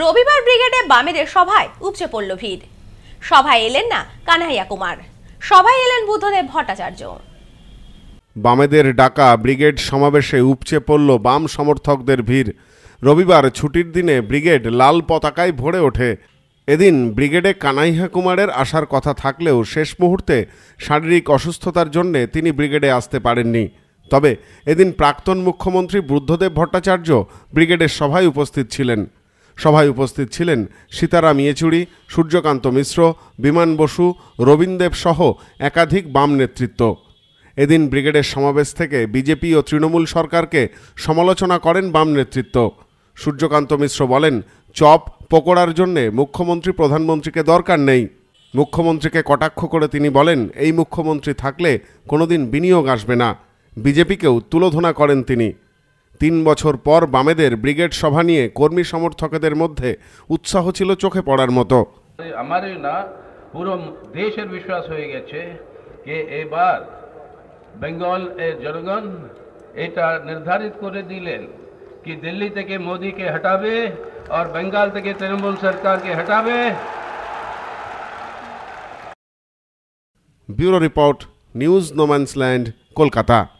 রবিবার ব্রিগেডে বামেদের সভায় উপচে পড়ল ভিড় সভায় এলেন না কানহাইয়া কুমার সভায় এলেন বুদ্ধদেব ভট্টাচার্য বামেদের ডাকা ব্রিগেড সমাবেশে উপচে পড়ল বাম সমর্থকদের ভিড় রবিবার ছুটির দিনে ব্রিগেড লাল পতাকায় ভরে ওঠে এদিন ব্রিগেডে কানাইহা কুমারের আসার কথা থাকলেও শেষ মুহূর্তে শারীরিক অসুস্থতার জন্যে তিনি ব্রিগেডে আসতে পারেননি তবে এদিন প্রাক্তন মুখ্যমন্ত্রী বুদ্ধদেব ভট্টাচার্য ব্রিগেডের সভায় উপস্থিত ছিলেন সভায় উপস্থিত ছিলেন সীতারাম ইয়েচুরি সূর্যকান্ত মিশ্র বিমান বসু রবীন্দেব সহ একাধিক বাম নেতৃত্ব এদিন ব্রিগেডের সমাবেশ থেকে বিজেপি ও তৃণমূল সরকারকে সমালোচনা করেন বাম নেতৃত্ব সূর্যকান্ত মিশ্র বলেন চপ পকোড়ার জন্যে মুখ্যমন্ত্রী প্রধানমন্ত্রীকে দরকার নেই মুখ্যমন্ত্রীকে কটাক্ষ করে তিনি বলেন এই মুখ্যমন্ত্রী থাকলে কোনোদিন বিনিয়োগ আসবে না বিজেপিকেও তুলোধনা করেন তিনি তিন বছর পর বামেদের ব্রিগেড সভা নিয়ে কর্মী সমর্থকদের মধ্যে উৎসাহ ছিল চোখে পড়ার মতো আমারই না পুরো দেশের বিশ্বাস হয়ে গেছে যে এবার বেঙ্গল এর জনগণ এটা নির্ধারিত করে দিলেন কি দিল্লি থেকে মোদিকে হটাবে আর বেঙ্গল থেকে তৃণমূল সরকারকে হটাবে bureau report news no man's land Kolkata